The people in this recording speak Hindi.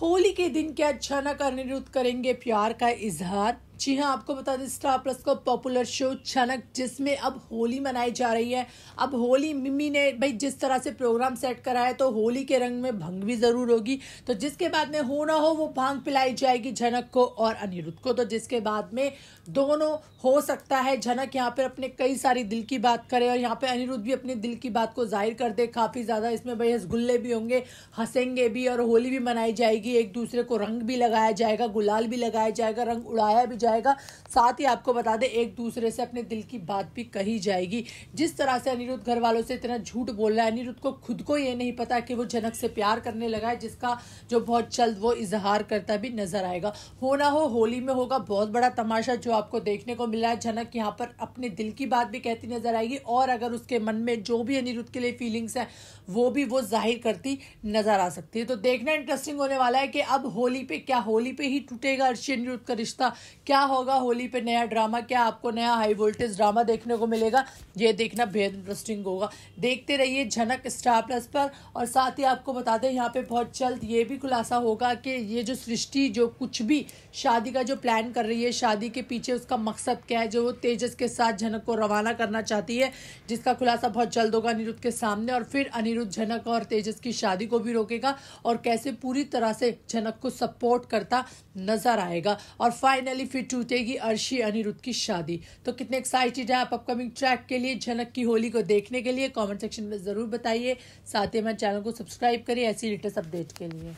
होली के दिन क्या अच्छा ना करने करेंगे प्यार का इजहार जी हाँ आपको बता दें स्टार प्लस का पॉपुलर शो छनक जिसमें अब होली मनाई जा रही है अब होली मिम्मी ने भाई जिस तरह से प्रोग्राम सेट करा है तो होली के रंग में भंग भी ज़रूर होगी तो जिसके बाद में हो ना हो वो भांग पिलाई जाएगी झनक को और अनिरुद्ध को तो जिसके बाद में दोनों हो सकता है झनक यहाँ पर अपने कई सारी दिल की बात करे और यहाँ पर अनिरुद्ध भी अपने दिल की बात को जाहिर कर दे काफ़ी ज़्यादा इसमें भाई हंसगुल्ले भी होंगे हंसेंगे भी और होली भी मनाई जाएगी एक दूसरे को रंग भी लगाया जाएगा गुलाल भी लगाया जाएगा रंग उड़ाया भी जाएगा साथ ही आपको बता दें एक दूसरे से अपने दिल की बात भी कही जाएगी जिस तरह से अनिरुद्ध घर वालों से इतना झूठ बोल रहा है अनिरुद्ध को खुद को ये नहीं पता कि वो जनक से प्यार करने लगा है जिसका जो बहुत जल्द वो इजहार करता भी नजर आएगा होना हो होली में होगा बहुत बड़ा तमाशा जो आपको देखने को मिला है जनक यहाँ पर अपने दिल की बात भी कहती नजर आएगी और अगर उसके मन में जो भी अनिरुद्ध के लिए फीलिंग्स हैं वो भी वो जाहिर करती नजर आ सकती है तो देखना इंटरेस्टिंग होने वाला है कि अब होली पे क्या होली पे ही टूटेगा अर्शी अनिरुद्ध का रिश्ता क्या क्या होगा होली पे नया ड्रामा क्या आपको नया हाई वोल्टेज ड्रामा देखने को मिलेगा ये देखना बेहद इंटरेस्टिंग होगा देखते रहिए झनक स्टार प्लस पर और साथ ही आपको बता दें यहाँ पे बहुत जल्द ये भी खुलासा होगा कि ये जो सृष्टि जो कुछ भी शादी का जो प्लान कर रही है शादी के पीछे उसका मकसद क्या है जो वो तेजस के साथ झनक को रवाना करना चाहती है जिसका खुलासा बहुत जल्द होगा अनिरुद्ध के सामने और फिर अनिरुद्ध झनक और तेजस की शादी को भी रोकेगा और कैसे पूरी तरह से झनक को सपोर्ट करता नजर आएगा और फाइनली फिर टूटेगी अर्शी अनिरुद्ध की शादी तो कितने एक्साइटेड है आप अपकमिंग ट्रैक के लिए झनक की होली को देखने के लिए कमेंट सेक्शन में ज़रूर बताइए साथ ही हमारे चैनल को सब्सक्राइब करिए ऐसी लेटेस्ट अपडेट के लिए